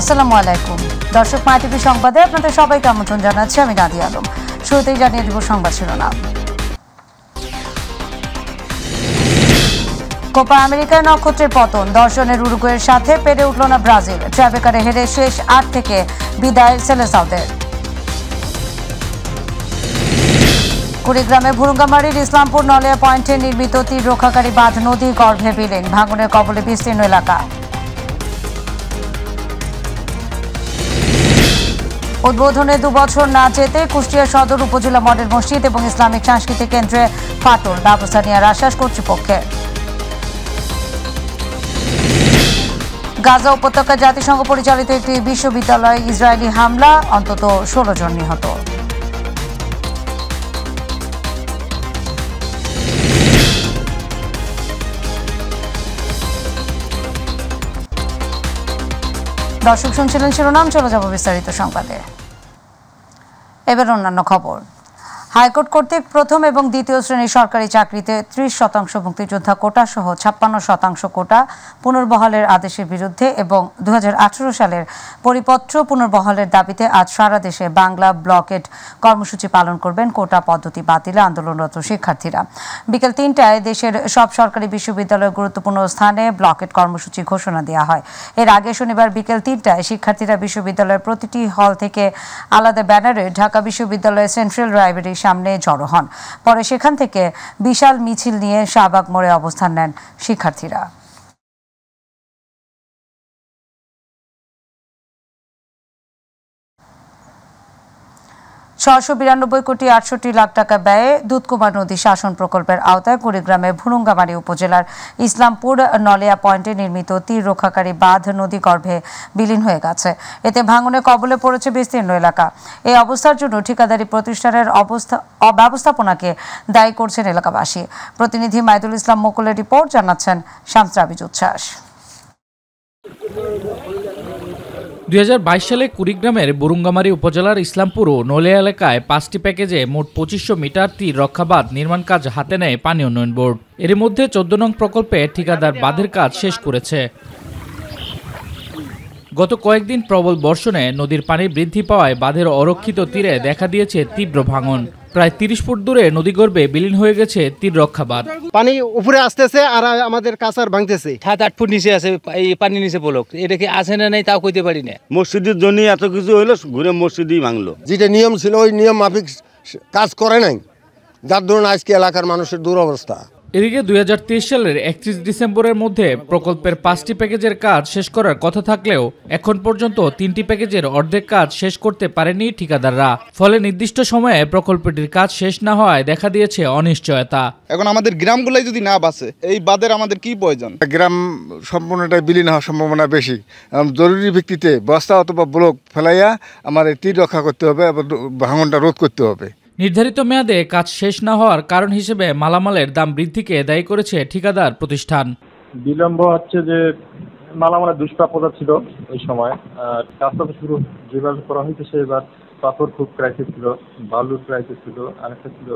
আসসালামু আলাইকুম দর্শক মা টিভি সংবাদে আপনাদের সবাইকে আমন্ত্রণ জানাচ্ছি আমি নাদি আলম শুরুতেই জানিয়ে দেব সংবাদ শিরোনাম কোপা আমেরিকার নক্ষত্রের পতন দর্শনের উরুগুয়ের সাথে পেরে উঠল না ব্রাজিল ট্রাভেকারে হেরে শেষ আট থেকে বিদায় সেলেসাউদের কুড়িগ্রামে ভুরুঙ্গামারির ইসলামপুর নলিয়া পয়েন্টে নির্মিত তীর রক্ষাকারী বাঁধ নদী গর্ভে বিলেন ভাঙনের কবলে বিস্তীর্ণ এলাকা উদ্বোধনে দুবছর না যেতে কুষ্টিয়া সদর উপজেলা মডেল মসজিদ এবং ইসলামিক সাংস্কৃতিক কেন্দ্রে ফাটল ব্যবস্থা নেওয়ার আশ্বাস কর্তৃপক্ষের গাজা উপত্যকায় জাতিসংঘ পরিচালিত একটি বিশ্ববিদ্যালয়ে ইসরায়েলি হামলা অন্তত ষোলো জন নিহত দর্শক শুনছিলেন শিরোনাম চলে যাব বিস্তারিত সংবাদে এবার অন্যান্য খবর হাইকোর্ট কর্তৃক প্রথম এবং দ্বিতীয় শ্রেণীর সরকারি চাকরিতে ত্রিশ শতাংশ মুক্তিযোদ্ধা কোটা সহ ছাপ্পান্ন শতাংশ কোটা পুনর্বহালের আদেশের বিরুদ্ধে এবং দু সালের পরিপত্র পুনর্বহালের দাবিতে আজ সারা দেশে বাংলা ব্লকেট কর্মসূচি পালন করবেন কোটা পদ্ধতি বাতিলে আন্দোলনরত শিক্ষার্থীরা বিকেল তিনটায় দেশের সব সরকারি বিশ্ববিদ্যালয়ের গুরুত্বপূর্ণ স্থানে ব্লকেট কর্মসূচি ঘোষণা দেওয়া হয় এর আগে শনিবার বিকেল তিনটায় শিক্ষার্থীরা বিশ্ববিদ্যালয়ের প্রতিটি হল থেকে আলাদা ব্যানারে ঢাকা বিশ্ববিদ্যালয়ের সেন্ট্রাল লাইব্রেরি সামনে জড়ো হন পরে সেখান থেকে বিশাল মিছিল নিয়ে শাহবাগ মোড়ে অবস্থান নেন শিক্ষার্থীরা ছশো বিরানব্বই কোটি আটষট্টি লাখ টাকা ব্যয়ে দুধকুমার নদী শাসন প্রকল্পের আওতায় কুড়িগ্রামের ভুরুঙ্গামারী উপজেলার ইসলামপুর নলিয়া পয়েন্টে নির্মিত তীর রক্ষাকারী বাঁধ নদী গর্ভে বিলীন হয়ে গেছে এতে ভাঙনে কবলে পড়েছে বিস্তীর্ণ এলাকা এই অবস্থার জন্য ঠিকাদারি প্রতিষ্ঠানের অবস্থা অব্যবস্থাপনাকে দায়ী করছেন এলাকাবাসী প্রতিনিধি মাইদুল ইসলাম মোকুলের রিপোর্ট জানাচ্ছেন শামসরাবিজ উচ্ছ্বাস দুই সালে কুড়িগ্রামের বুরুঙ্গামারী উপজেলার ইসলামপুর ও নলিয়া এলাকায় পাঁচটি প্যাকেজে মোট পঁচিশশো মিটার তীর রক্ষাবাদ নির্মাণ কাজ হাতে নেয় পানি উন্নয়ন বোর্ড এর মধ্যে চোদ্দ নং প্রকল্পে ঠিকাদার বাঁধের কাজ শেষ করেছে গত কয়েকদিন প্রবল বর্ষণে নদীর পানি বৃদ্ধি পাওয়ায় বাঁধের অরক্ষিত তীরে দেখা দিয়েছে তীব্র ভাঙন প্রায় তিরিশ ফুট দূরে নদী গর্বে বিলীন হয়ে গেছে তীর রক্ষা বাঁধ পানি উপরে আসতেছে আর আমাদের কাঁচার ভাঙতেছে সাত আট ফুট নিচে আছে এই পানি নিচে বলক এটা কি আছে না নাই তাও কইতে পারি না মসজিদের জন্য এত কিছু হইলো ঘুরে মসজিদই ভাঙলো যেটা নিয়ম ছিল ওই নিয়ম মাফিক কাজ করে নাই যার ধরুন আজকে এলাকার মানুষের দুরবস্থা এদিকে দুই সালের একত্রিশ ডিসেম্বরের মধ্যে প্রকল্পের পাঁচটি প্যাকেজের কাজ শেষ করার কথা থাকলেও এখন পর্যন্ত তিনটি প্যাকেজের অর্ধেক কাজ শেষ করতে পারেনি ঠিকাদাররা ফলে নির্দিষ্ট সময়ে প্রকল্পটির কাজ শেষ না হওয়ায় দেখা দিয়েছে অনিশ্চয়তা এখন আমাদের গ্রামগুলাই যদি না বাঁচে এই বাদের আমাদের কি প্রয়োজন গ্রাম সম্পূর্ণটা বিলীন হওয়ার সম্ভাবনা বেশি জরুরি ভিত্তিতে বস্তা অথবা ব্লক ফেলাইয়া আমাদের তীর রক্ষা করতে হবে এবং ভাঙনটা রোধ করতে হবে নির্ধারিত মেয়াদে কাজ শেষ না হওয়ার কারণ হিসেবে মালামালের দাম বৃদ্ধিকে দায়ী করেছে ঠিকাদার প্রতিষ্ঠান বিলম্ব হচ্ছে যে মালামালের দুষ্প্রাপ্যতা ছিল ওই সময় কাজটা তো শুরু যেভাবে করা হয়েছে সেবার পাথর খুব ক্রাইসিস ছিল বালুর ক্রাইসিস ছিল আরেকটা ছিল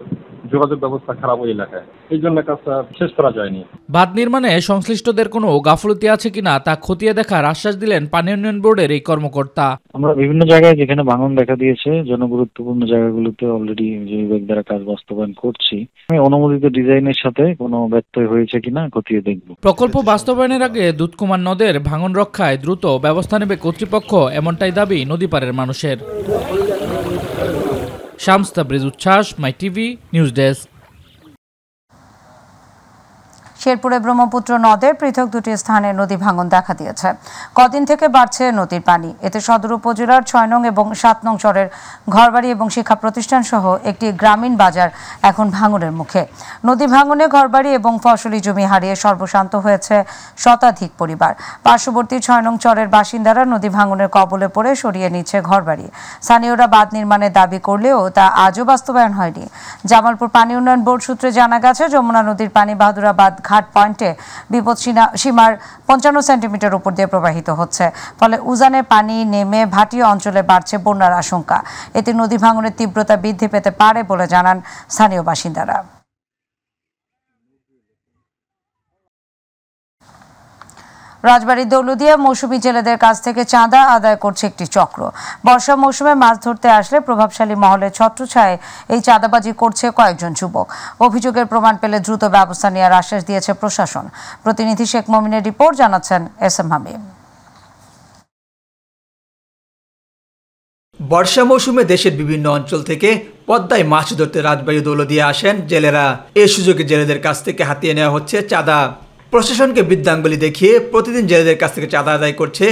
যোগাযোগ ব্যবস্থা খারাপ ওই এলাকায় এই জন্য কাজটা শেষ করা যায়নি বাঁধ নির্মাণে সংশ্লিষ্টদের কোনো গাফলতি আছে কিনা তা খতিয়ে দেখার আশ্বাস দিলেন পানি উন্নয়ন বোর্ডের এই কর্মকর্তা আমরা বিভিন্ন জায়গায় যেখানে ভাঙন দেখা দিয়েছে জনগুরুত্বপূর্ণ জায়গাগুলোতে অলরেডি বিভাগ দ্বারা কাজ বাস্তবায়ন করছি আমি অনুমোদিত ডিজাইনের সাথে কোনো ব্যত্যয় হয়েছে কিনা খতিয়ে দেখব প্রকল্প বাস্তবায়নের আগে দুধকুমার নদের ভাঙন রক্ষায় দ্রুত ব্যবস্থা নেবে কর্তৃপক্ষ এমনটাই দাবি নদী পারের মানুষের শামস্তা ব্রিজ উচ্ছ্বাস মাই টিভি নিউজ ডেস্ক শেরপুরে ব্রহ্মপুত্র নদের পৃথক দুটি স্থানে নদী ভাঙন দেখা দিয়েছে কদিন থেকে বাড়ছে নদীর পানি এতে সদর উপজেলার ছয় নং এবং সাত নং চরের ঘরবাড়ি এবং শিক্ষা প্রতিষ্ঠান সহ একটি গ্রামীণ বাজার এখন ভাঙনের মুখে নদী ভাঙনে ঘরবাড়ি এবং ফসলি জমি হারিয়ে সর্বশান্ত হয়েছে শতাধিক পরিবার পার্শ্ববর্তী ছয় নং চরের বাসিন্দারা নদী ভাঙনের কবলে পড়ে সরিয়ে নিচ্ছে ঘরবাড়ি স্থানীয়রা বাঁধ নির্মাণের দাবি করলেও তা আজও বাস্তবায়ন হয়নি জামালপুর পানি উন্নয়ন বোর্ড সূত্রে জানা গেছে যমুনা নদীর পানি বাহাদুরাবাদ ঘাট পয়েন্টে বিপদ সীমার পঞ্চান্ন সেন্টিমিটার উপর দিয়ে প্রবাহিত হচ্ছে ফলে উজানে পানি নেমে ভাটিয়া অঞ্চলে বাড়ছে বন্যার আশঙ্কা এতে নদী ভাঙনের তীব্রতা বৃদ্ধি পেতে পারে বলে জানান স্থানীয় বাসিন্দারা রাজবাড়ির দৌলদিয়া মৌসুমি জেলেদের কাছ থেকে চাঁদা আদায় করছে একটি চক্র বর্ষা মৌসুমে মাছ ধরতে আসলে প্রভাবশালী মহলের ছত্রছায়ে এই চাঁদাবাজি করছে কয়েকজন যুবক অভিযোগের প্রমাণ পেলে দ্রুত ব্যবস্থা নেওয়ার আশ্বাস দিয়েছে প্রশাসন প্রতিনিধি শেখ মমিনের রিপোর্ট জানাচ্ছেন এস এম হাবিব বর্ষা মৌসুমে দেশের বিভিন্ন অঞ্চল থেকে পদ্মায় মাছ ধরতে রাজবাড়ি দৌলদিয়া আসেন জেলেরা এ সুযোগে জেলেদের কাছ থেকে হাতিয়ে নেওয়া হচ্ছে চাঁদা প্রশাসনকে বৃদ্ধাঙ্গুলি দেখিয়ে প্রতিদিন জেলেদের কাছ থেকে চাঁদা আদায় করছে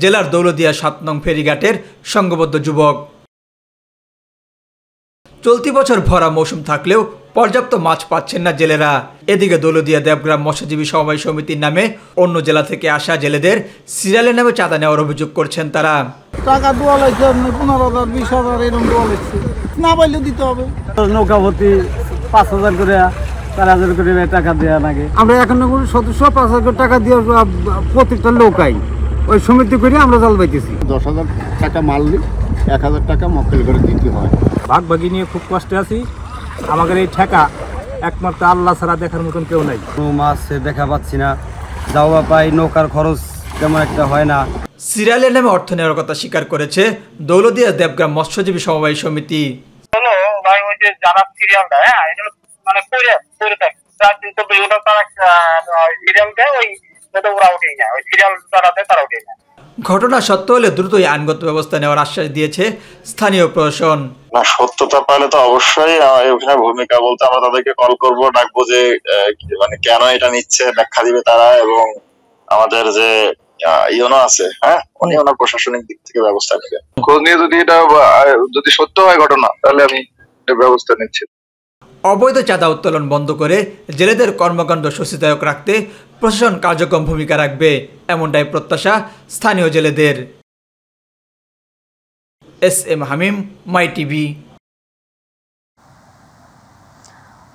জেলার দৌলদিয়া সাত নং ফেরিঘাটের সংঘবদ্ধ যুবক চলতি বছর ভরা মৌসুম থাকলেও পর্যাপ্ত মাছ পাচ্ছেন না জেলেরা এদিকে দৌলদিয়া দেবগ্রাম মৎস্যজীবী সমবায় সমিতির নামে অন্য জেলা থেকে আসা জেলেদের সিরিয়ালের নামে চাঁদা নেওয়ার অভিযোগ করছেন তারা টাকা দোয়া পনেরো হাজার বিশ হাজার এরকম না পাইলে দিতে হবে ভর্তি পাঁচ হাজার করে চার হাজার করে টাকা দেওয়া লাগে আমরা এখন সদস্য পাঁচ হাজার টাকা দিয়ে প্রত্যেকটা লোকাই ওই সমিতি করে আমরা জল পাইতেছি দশ হাজার টাকা মাল নিই এক হাজার টাকা মক্কেল করে দিতে হয় ভাগ ভাগি নিয়ে খুব কষ্টে আছি আমাদের এই ঠেকা একমাত্র আল্লাহ ছাড়া দেখার মতন কেউ নাই মাছ দেখা পাচ্ছি না যাওয়া পাই নৌকার খরচ তেমন একটা হয় না সিরিয়ালের নামে অর্থ নেওয়ার কথা স্বীকার করেছে দৌলদিয়া দেবগ্রাম মৎস্যজীবী সমবায় সমিতি যে যারা দেয় হ্যাঁ এগুলো মানে পড়ে পড়ে থাকে চার দিন চব্বিশ তারা সিরিয়াল দেয় ওই ওরা উঠেই নেয় ওই সিরিয়াল তারা দেয় তারা উঠেই না ঘটনা সত্য হলে দ্রুতই আইনগত ব্যবস্থা নেওয়ার আশ্বাস দিয়েছে স্থানীয় প্রশাসন না সত্যতা পেলে তো অবশ্যই এখানে ভূমিকা বলতে আমরা তাদেরকে কল করব ডাকবো যে মানে কেন এটা নিচ্ছে ব্যাখ্যা দিবে তারা এবং আমাদের যে ইউনো আছে হ্যাঁ উনি ওনার প্রশাসনিক দিক থেকে ব্যবস্থা নেবেন খোঁজ নিয়ে যদি এটা যদি সত্য হয় ঘটনা তাহলে আমি ব্যবস্থা নিচ্ছে অবৈধ চাঁদা উত্তোলন বন্ধ করে জেলেদের কর্মকাণ্ড স্বস্তিদায়ক রাখতে প্রশাসন কার্যক্রম ভূমিকা রাখবে এমনটাই প্রত্যাশা স্থানীয় জেলেদের S M Hamim My TV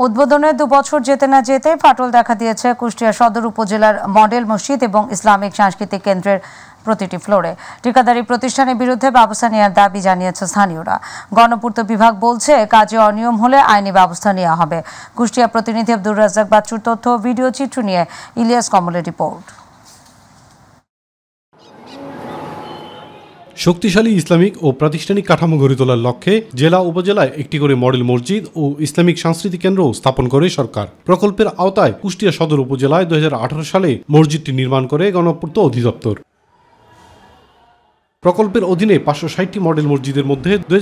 উদ্বোধনে বছর যেতে না যেতে ফাটল দেখা দিয়েছে কুষ্টিয়া সদর উপজেলার মডেল মসজিদ এবং ইসলামিক সাংস্কৃতিক কেন্দ্রের প্রতিটি ফ্লোরে ঠিকাদারি প্রতিষ্ঠানের বিরুদ্ধে ব্যবস্থা নেওয়ার দাবি জানিয়েছে স্থানীয়রা গণপূর্ত বিভাগ বলছে কাজে অনিয়ম হলে আইনি ব্যবস্থা নেওয়া হবে কুষ্টিয়া প্রতিনিধি আব্দুর রাজাক বাচ্চুর তথ্য ভিডিও চিত্র নিয়ে ইলিয়াস কমলের রিপোর্ট শক্তিশালী ইসলামিক ও প্রাতিষ্ঠানিক কাঠামো গড়ে তোলার লক্ষ্যে জেলা উপজেলায় একটি করে মডেল মসজিদ ও ইসলামিক সাংস্কৃতিক কেন্দ্র স্থাপন করে সরকার প্রকল্পের আওতায় কুষ্টিয়া সদর উপজেলায় দু সালে মসজিদটি নির্মাণ করে গণপূর্ত অধিদপ্তর প্রকল্পের অধীনে পাঁচশো ষাটটি মডেল মসজিদের মধ্যে দু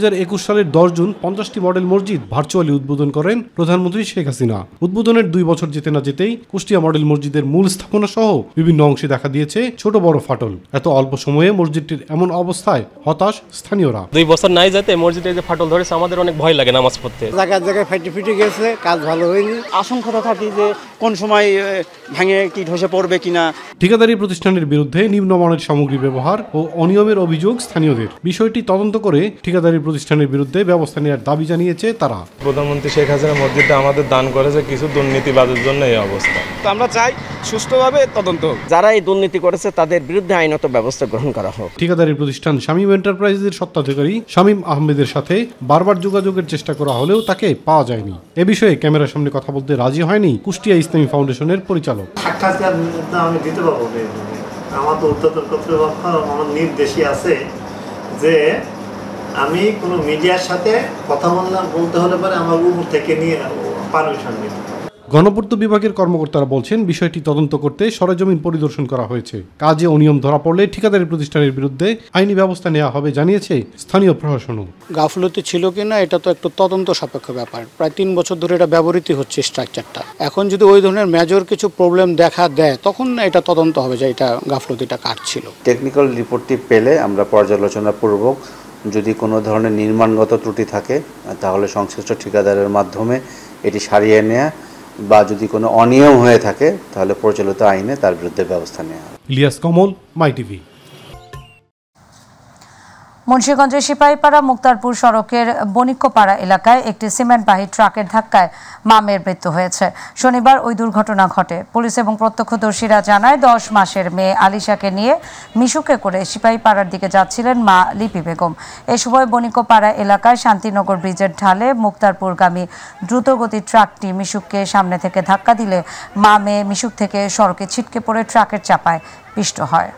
সালের দশ জুন পঞ্চাশটি মডেল মসজিদ ভার্চুয়ালি উদ্বোধন করেন প্রধানমন্ত্রী শেখ হাসিনা উদ্বোধনের দুই বছর যেতে না যেতেই কুষ্টিয়া মডেল মসজিদের মূল স্থাপনা সহ বিভিন্ন অংশে দেখা দিয়েছে ছোট বড় ফাটল এত অল্প সময়ে মসজিদটির এমন অবস্থায় হতাশ স্থানীয়রা দুই বছর নাই যেতে মসজিদে যে ফাটল ধরেছে আমাদের অনেক ভয় লাগে নামাজ পড়তে জায়গায় জায়গায় ফাটি ফিটে গেছে কাজ ভালো হয়নি আশঙ্কা থাকি যে কোন সময় ভেঙে কি ধসে পড়বে কিনা ঠিকাদারি প্রতিষ্ঠানের বিরুদ্ধে নিম্নমানের সামগ্রী ব্যবহার ও অনিয়মের অভিযোগ স্থানীয়দের বিষয়টি তদন্ত করে ঠিকাদারি প্রতিষ্ঠানের বিরুদ্ধে ব্যবস্থা নেওয়ার দাবি জানিয়েছে তারা প্রধানমন্ত্রী শেখ হাসিনা মসজিদটা আমাদের দান করেছে কিছু দুর্নীতিবাদের জন্য এই অবস্থা তো আমরা চাই সুষ্ঠুভাবে তদন্ত যারা এই দুর্নীতি করেছে তাদের বিরুদ্ধে আইনত ব্যবস্থা গ্রহণ করা হোক ঠিকাদারি প্রতিষ্ঠান শামীম এন্টারপ্রাইজের সত্ত্বাধিকারী শামীম আহমেদের সাথে বারবার যোগাযোগের চেষ্টা করা হলেও তাকে পাওয়া যায়নি এ বিষয়ে ক্যামেরার সামনে কথা বলতে রাজি হয়নি কুষ্টিয়া ইসলামী ফাউন্ডেশনের পরিচালক সাক্ষাৎকার আমি দিতে পারবো আমাদের উদ্যোক্তা কর্তৃপক্ষ আমার নির্দেশই আছে যে আমি কোনো মিডিয়ার সাথে কথা বললাম বলতে হলে পরে আমার উপর থেকে নিয়ে পারমিশন নিতে গণপূর্ত বিভাগের কর্মকর্তারা বলছেন বিষয়টি তদন্ত করতে সরজমিন পরিদর্শন করা হয়েছে কাজে অনিয়ম ধরা পড়লে ঠিকাদারি প্রতিষ্ঠানের বিরুদ্ধে আইনি ব্যবস্থা নেওয়া হবে জানিয়েছে স্থানীয় প্রশাসনও গাফলতি ছিল কি না এটা তো একটু তদন্ত সাপেক্ষ ব্যাপার প্রায় তিন বছর ধরে এটা ব্যবহৃত হচ্ছে স্ট্রাকচারটা এখন যদি ওই ধরনের মেজর কিছু প্রবলেম দেখা দেয় তখন এটা তদন্ত হবে যে এটা গাফলতিটা কার ছিল টেকনিক্যাল রিপোর্টটি পেলে আমরা পর্যালোচনা পূর্বক যদি কোনো ধরনের নির্মাণগত ত্রুটি থাকে তাহলে সংশ্লিষ্ট ঠিকাদারের মাধ্যমে এটি সারিয়ে নেওয়া বা যদি কোনো অনিয়ম হয়ে থাকে তাহলে প্রচলিত আইনে তার বিরুদ্ধে ব্যবস্থা নেওয়া হবে ইলিয়াস কমল মাই টিভি মুন্সীগঞ্জের সিপাহীপাড়া মুক্তারপুর সড়কের বণিকোপাড়া এলাকায় একটি সিমেন্টবাহী ট্রাকের ধাক্কায় মামের মৃত্যু হয়েছে শনিবার ওই দুর্ঘটনা ঘটে পুলিশ এবং প্রত্যক্ষদর্শীরা জানায় দশ মাসের মেয়ে আলিশাকে নিয়ে মিশুকে করে সিপাহীপাড়ার দিকে যাচ্ছিলেন মা লিপি বেগম এ সময় বণিকোপাড়া এলাকায় শান্তিনগর ব্রিজের ঢালে মুক্তারপুরগামী দ্রুতগতির ট্রাকটি মিশুককে সামনে থেকে ধাক্কা দিলে মা মেয়ে মিশুক থেকে সড়কে ছিটকে পড়ে ট্রাকের চাপায় পিষ্ট হয়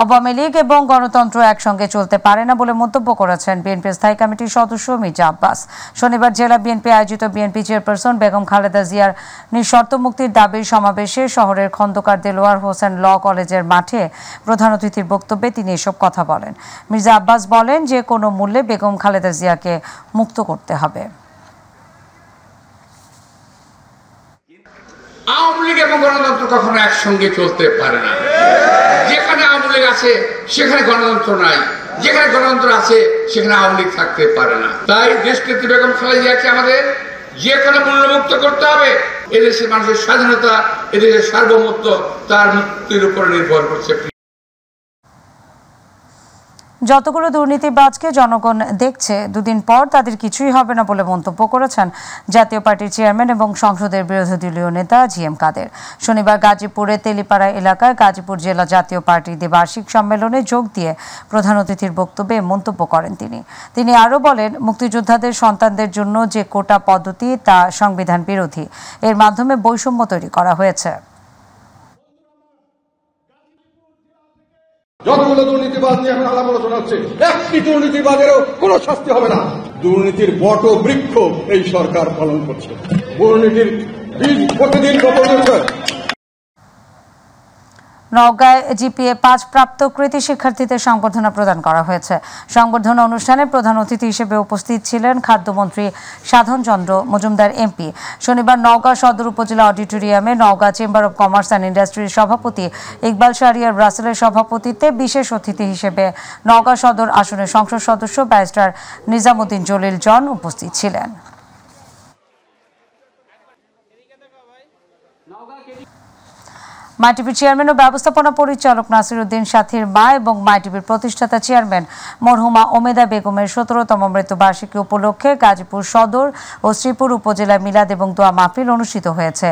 আওয়ামী লীগ এবং গণতন্ত্র একসঙ্গে চলতে পারে না বলে মন্তব্য করেছেন বিএনপি স্থায়ী কমিটির সদস্য মির্জা আব্বাস শনিবার জেলা বিএনপি আয়োজিত বিএনপি চেয়ারপারসন বেগম খালেদা জিয়ার নিঃশর্ত মুক্তির দাবির সমাবেশে শহরের খন্দকার দেলোয়ার হোসেন ল কলেজের মাঠে প্রধান অতিথির বক্তব্যে তিনি এসব কথা বলেন মির্জা আব্বাস বলেন যে কোনো মূল্যে বেগম খালেদা জিয়াকে মুক্ত করতে হবে আওয়ামী লীগ এবং গণতন্ত্র কখনো একসঙ্গে চলতে পারে না লীগ আছে সেখানে গণতন্ত্র নাই যেখানে গণতন্ত্র আছে সেখানে আওয়ামী লীগ থাকতে পারে না তাই দেশনেত্রী বেগম যাচ্ছে আমাদের যে কোনো মূল্যমুক্ত করতে হবে এদেশের মানুষের স্বাধীনতা এদেশের সার্বভৌমত্ব তার মুক্তির উপর নির্ভর করছে যতগুলো দুর্নীতিবাজকে জনগণ দেখছে দুদিন পর তাদের কিছুই হবে না বলে মন্তব্য করেছেন জাতীয় পার্টির চেয়ারম্যান এবং সংসদের বিরোধী দলীয় নেতা জি এম কাদের শনিবার গাজীপুরে তেলিপাড়া এলাকায় গাজীপুর জেলা জাতীয় পার্টির দ্বিবার্ষিক সম্মেলনে যোগ দিয়ে প্রধান অতিথির বক্তব্যে মন্তব্য করেন তিনি তিনি আরও বলেন মুক্তিযোদ্ধাদের সন্তানদের জন্য যে কোটা পদ্ধতি তা সংবিধান বিরোধী এর মাধ্যমে বৈষম্য তৈরি করা হয়েছে যতগুলো দুর্নীতিবাদ নিয়ে এখন আলাপ আলোচনা হচ্ছে একটি দুর্নীতিবাদেরও কোনো শাস্তি হবে না দুর্নীতির বট বৃক্ষ এই সরকার পালন করছে দুর্নীতির বীজ প্রতিদিন নওগাঁয় জিপিএ পাঁচ প্রাপ্ত কৃতি শিক্ষার্থীদের সংবর্ধনা প্রদান করা হয়েছে সংবর্ধনা অনুষ্ঠানে প্রধান অতিথি হিসেবে উপস্থিত ছিলেন খাদ্যমন্ত্রী সাধনচন্দ্র মজুমদার এমপি শনিবার নওগাঁ সদর উপজেলা অডিটোরিয়ামে Naogaon chamber of commerce and ইন্ডাস্ট্রির সভাপতি ইকবাল শাহরিয়ার ব্রাসেলের সভাপতিত্বে বিশেষ অতিথি হিসেবে নওগাঁ সদর আসনের সংসদ সদস্য ব্যারিস্টার নিজামুদ্দিন জলিল জন উপস্থিত ছিলেন মাইটিভির চেয়ারম্যান ও ব্যবস্থাপনা পরিচালক নাসিরুদ্দিন সাথীর মা এবং মাইটিভির প্রতিষ্ঠাতা চেয়ারম্যান মরহুমা ওমেদা বেগমের সতেরোতম মৃত্যুবার্ষিকী উপলক্ষে গাজীপুর সদর ও শ্রীপুর উপজেলা মিলাদ এবং দোয়া মাহফিল অনুষ্ঠিত হয়েছে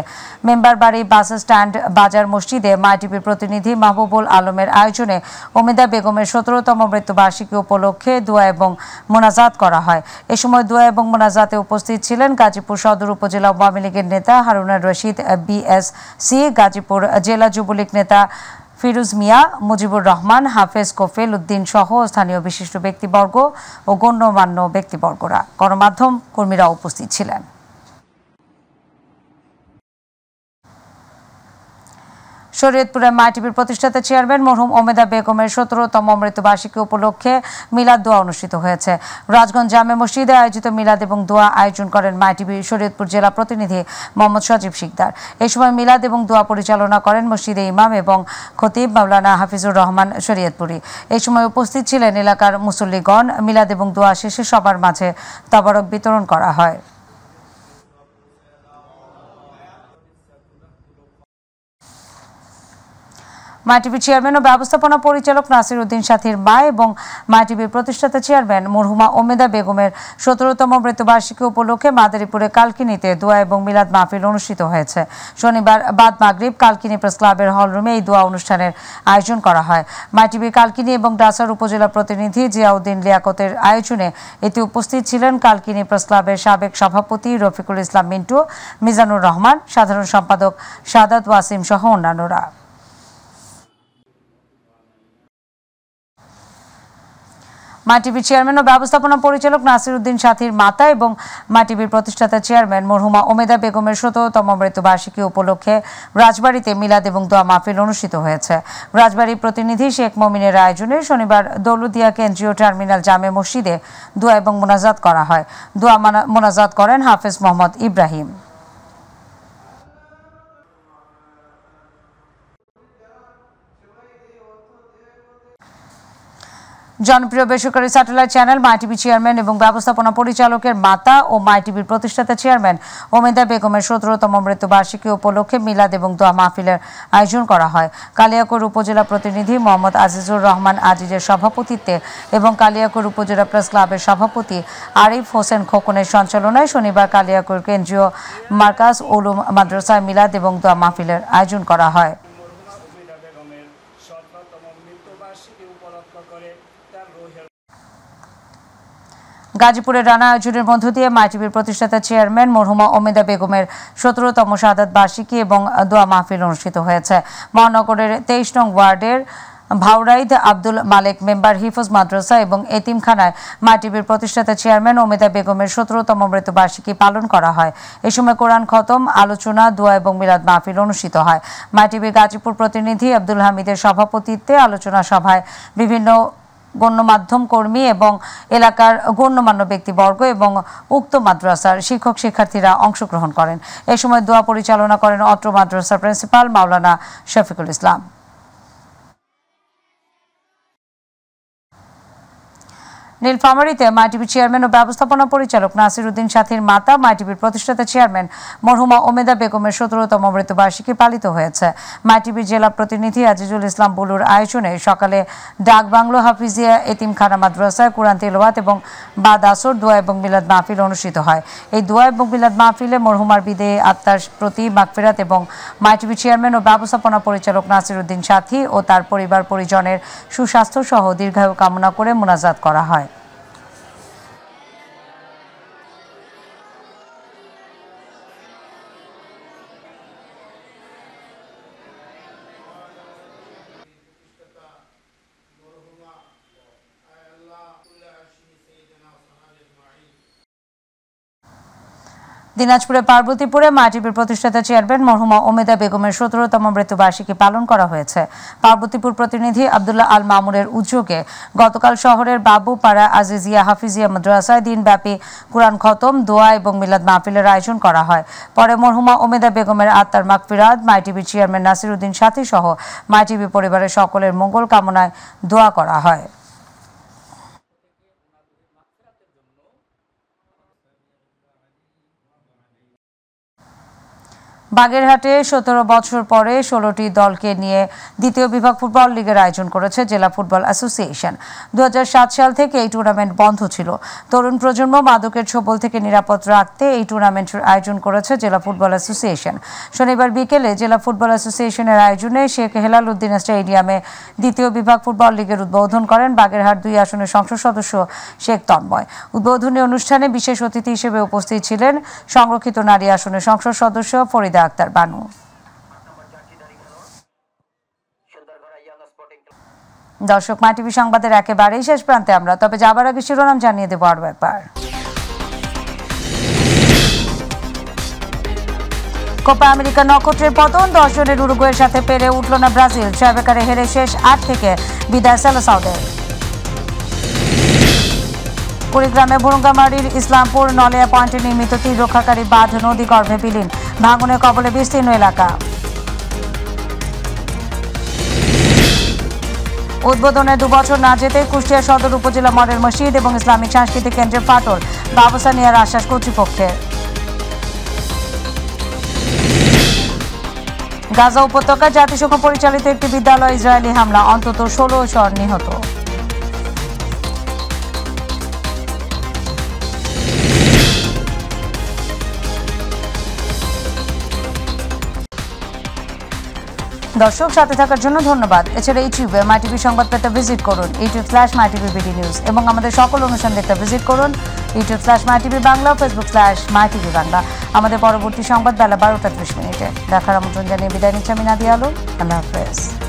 মেম্বার বাড়ি বাস স্ট্যান্ড বাজার মসজিদে মাইটিভির প্রতিনিধি মাহবুবুল আলমের আয়োজনে ওমেদা বেগমের সতেরোতম মৃত্যুবার্ষিকী উপলক্ষে দোয়া এবং মোনাজাত করা হয় এ সময় দোয়া এবং মোনাজাতে উপস্থিত ছিলেন গাজীপুর সদর উপজেলা আওয়ামী লীগের নেতা হারুনার রশিদ বিএসসি গাজীপুর জেলা জেলা যুবলীগ নেতা ফিরুজ মিয়া মুজিবুর রহমান হাফেজ কোফেল উদ্দিন সহ স্থানীয় বিশিষ্ট ব্যক্তিবর্গ ও গণ্যমান্য ব্যক্তিবর্গরা গণমাধ্যম কর্মীরা উপস্থিত ছিলেন শরীয়তপুরে মাইটিভির প্রতিষ্ঠাতা চেয়ারম্যান মরহুম ওমেদা বেগমের সতেরোতম মৃত্যুবার্ষিকী উপলক্ষে মিলাদ দোয়া অনুষ্ঠিত হয়েছে রাজগঞ্জ জামে মসজিদে আয়োজিত মিলাদ এবং দোয়া আয়োজন করেন মাইটিভি শরীয়তপুর জেলা প্রতিনিধি মোহাম্মদ সজীব শিকদার এ সময় মিলাদ এবং দোয়া পরিচালনা করেন মসজিদে ইমাম এবং খতিব মাওলানা হাফিজুর রহমান শরীয়তপুরি এই সময় উপস্থিত ছিলেন এলাকার মুসল্লিগণ মিলাদ এবং দোয়া শেষে সবার মাঝে তবারক বিতরণ করা হয় মাইটিভির চেয়ারম্যান ও ব্যবস্থাপনা পরিচালক নাসির উদ্দিন সাথীর মা এবং মাইটিভির প্রতিষ্ঠাতা চেয়ারম্যান মরহুমা ওমেদা বেগমের সতেরোতম মৃত্যুবার্ষিকী উপলক্ষে মাদারীপুরে কালকিনিতে দোয়া এবং মিলাদ মাহফিল অনুষ্ঠিত হয়েছে শনিবার বাদ মাগরীব কালকিনি প্রেস ক্লাবের হলরুমে এই দোয়া অনুষ্ঠানের আয়োজন করা হয় মাইটিভি কালকিনি এবং ডাসার উপজেলা প্রতিনিধি জিয়াউদ্দিন লিয়াকতের আয়োজনে এতে উপস্থিত ছিলেন কালকিনি প্রেস ক্লাবের সাবেক সভাপতি রফিকুল ইসলাম মিন্টু মিজানুর রহমান সাধারণ সম্পাদক সাদাত ওয়াসিম সহ অন্যান্যরা মাটিভির চেয়ারম্যান ও ব্যবস্থাপনা পরিচালক নাসির উদ্দিন সাথীর মাতা এবং মাটিভির প্রতিষ্ঠাতা চেয়ারম্যান মরহুমা ওমেদা বেগমের শততম মৃত্যুবার্ষিকী উপলক্ষে রাজবাড়িতে মিলাদ এবং দোয়া মাহফিল অনুষ্ঠিত হয়েছে রাজবাড়ির প্রতিনিধি শেখ মমিনের আয়োজনে শনিবার দৌলুদিয়া কেন্দ্রীয় টার্মিনাল জামে মসজিদে দোয়া এবং মোনাজাত করা হয় দোয়া মোনাজাত করেন হাফেজ মোহাম্মদ ইব্রাহিম জনপ্রিয় বেসরকারি স্যাটেলাইট চ্যানেল মাইটিভি চেয়ারম্যান এবং ব্যবস্থাপনা পরিচালকের মাতা ও মাইটিভির প্রতিষ্ঠাতা চেয়ারম্যান ওমেদা বেগমের সতেরোতম মৃত্যুবার্ষিকী উপলক্ষে মিলাদ এবং দোয়া মাহফিলের আয়োজন করা হয় কালিয়াকোর উপজেলা প্রতিনিধি মোহাম্মদ আজিজুর রহমান আজিজের সভাপতিত্বে এবং কালিয়াকোর উপজেলা প্রেস ক্লাবের সভাপতি আরিফ হোসেন খোকনের সঞ্চালনায় শনিবার কালিয়াকোর কেন্দ্রীয় মার্কাস ওলুম মাদ্রাসায় মিলাদ এবং দোয়া মাহফিলের আয়োজন করা হয় গাজীপুরের রানা আয়োজনের মধ্য দিয়ে মাইটিভির প্রতিষ্ঠাতা চেয়ারম্যান মরহুমা অমেদা বেগমের সতেরোতম সাদাত বার্ষিকী এবং দোয়া মাহফিল অনুষ্ঠিত হয়েছে মহানগরের তেইশ নং ওয়ার্ডের ভাওরাইদ আব্দুল মালেক মেম্বার হিফজ মাদ্রাসা এবং এতিমখানায় মাটিবির প্রতিষ্ঠাতা চেয়ারম্যান অমিতা বেগমের সতেরোতম মৃত্যুবার্ষিকী পালন করা হয় এ সময় কোরআন খতম আলোচনা দোয়া এবং মিলাদ মাহফিল অনুষ্ঠিত হয় মাটিবির গাজীপুর প্রতিনিধি আব্দুল হামিদের সভাপতিত্বে আলোচনা সভায় বিভিন্ন গণ্যমাধ্যম কর্মী এবং এলাকার গণ্যমান্য ব্যক্তিবর্গ এবং উক্ত মাদ্রাসার শিক্ষক শিক্ষার্থীরা অংশগ্রহণ করেন এ সময় দোয়া পরিচালনা করেন অত্র মাদ্রাসার প্রিন্সিপাল মাওলানা শফিকুল ইসলাম নীলফামারীতে মাইটিভি চেয়ারম্যান ও ব্যবস্থাপনা পরিচালক নাসির উদ্দিন সাথীর মাতা মাইটিভির প্রতিষ্ঠাতা চেয়ারম্যান মরহুমা ওমেদা বেগমের সতেরোতম মৃত্যুবার্ষিকী পালিত হয়েছে মাইটিভির জেলা প্রতিনিধি আজিজুল ইসলাম বুলুর আয়োজনে সকালে ডাক বাংলো হাফিজিয়া এতিমখানা মাদ্রাসায় কোরআন তেলোয়াত এবং বাদ আসর দোয়া এবং মিলাদ মাহফিল অনুষ্ঠিত হয় এই দোয়া এবং মিলাদ মাহফিলে মরহুমার বিদে আত্মার প্রতি মাগফিরাত এবং মাইটিভি চেয়ারম্যান ও ব্যবস্থাপনা পরিচালক নাসির উদ্দিন সাথী ও তার পরিবার পরিজনের সুস্বাস্থ্য সহ দীর্ঘায়ু কামনা করে মোনাজাত করা হয় দিনাজপুরে পার্বতীপুরে মাটিবির প্রতিষ্ঠাতা চেয়ারম্যান মরহুমা ওমেদা বেগমের সতেরোতম মৃত্যুবার্ষিকী পালন করা হয়েছে পার্বতীপুর প্রতিনিধি আবদুল্লাহ আল মামুরের উদ্যোগে গতকাল শহরের বাবুপাড়া আজিজিয়া হাফিজিয়া মাদ্রাসায় দিনব্যাপী কোরআন খতম দোয়া এবং মিলাদ মাহফিলের আয়োজন করা হয় পরে মরহুমা ওমেদা বেগমের আত্মার মাকফিরাত মাইটিভি চেয়ারম্যান নাসির উদ্দিন সাথী সহ মাইটিভি পরিবারের সকলের মঙ্গল কামনায় দোয়া করা হয় বাগেরহাটে সতেরো বছর পরে ষোলোটি দলকে নিয়ে দ্বিতীয় বিভাগ ফুটবল লীগের আয়োজন করেছে জেলা ফুটবল অ্যাসোসিয়েশন দু সাল থেকে এই টুর্নামেন্ট বন্ধ ছিল তরুণ প্রজন্ম মাদকের ছবল থেকে নিরাপদ রাখতে এই টুর্নামেন্টের আয়োজন করেছে জেলা ফুটবল অ্যাসোসিয়েশন শনিবার বিকেলে জেলা ফুটবল অ্যাসোসিয়েশনের আয়োজনে শেখ হেলাল উদ্দিন স্টেডিয়ামে দ্বিতীয় বিভাগ ফুটবল লীগের উদ্বোধন করেন বাগেরহাট দুই আসনের সংসদ সদস্য শেখ তন্ময় উদ্বোধনী অনুষ্ঠানে বিশেষ অতিথি হিসেবে উপস্থিত ছিলেন সংরক্ষিত নারী আসনের সংসদ সদস্য ফরিদা ফরিদা আক্তার বানু দর্শক মা টিভি সংবাদের একেবারেই শেষ প্রান্তে আমরা তবে যাবার আগে শিরোনাম জানিয়ে দেবো আরও একবার কোপা আমেরিকা নক্ষত্রের পতন দশ জনের উরুগুয়ের সাথে পেরে উঠল না ব্রাজিল ছয়বেকারে হেরে শেষ আট থেকে বিদায় সেলাসাউদের কুড়িগ্রামে ভুরুঙ্গামারির ইসলামপুর নলিয়া পয়েন্টে নির্মিত তীর রক্ষাকারী বাঁধ নদী গর্ভে বিলীন ভাঙনের কবলে বিস্তীর্ণ এলাকা উদ্বোধনে দুবছর না যেতে কুষ্টিয়া সদর উপজেলা মডেল মসজিদ এবং ইসলামিক সাংস্কৃতিক কেন্দ্রের ফাটল ব্যবস্থা নেওয়ার আশ্বাস কর্তৃপক্ষের গাজা উপত্যকায় জাতিসংঘ পরিচালিত একটি বিদ্যালয় ইসরায়েলি হামলা অন্তত ষোলো স্বর নিহত দর্শক সাথে থাকার জন্য ধন্যবাদ এছাড়া ইউটিউবে মাই টিভি সংবাদ পেতে ভিজিট করুন YouTube slash My TV BD news এবং আমাদের সকল অনুষ্ঠান দেখতে ভিজিট করুন YouTube slash My TV Bangla Facebook slash My TV Bangla আমাদের পরবর্তী সংবাদ বেলা বারোটা ত্রিশ মিনিটে দেখার আমন্ত্রণ জানিয়ে বিদায় নিচ্ছে আমি নাদিয়া আলম আল্লাহ হাফেজ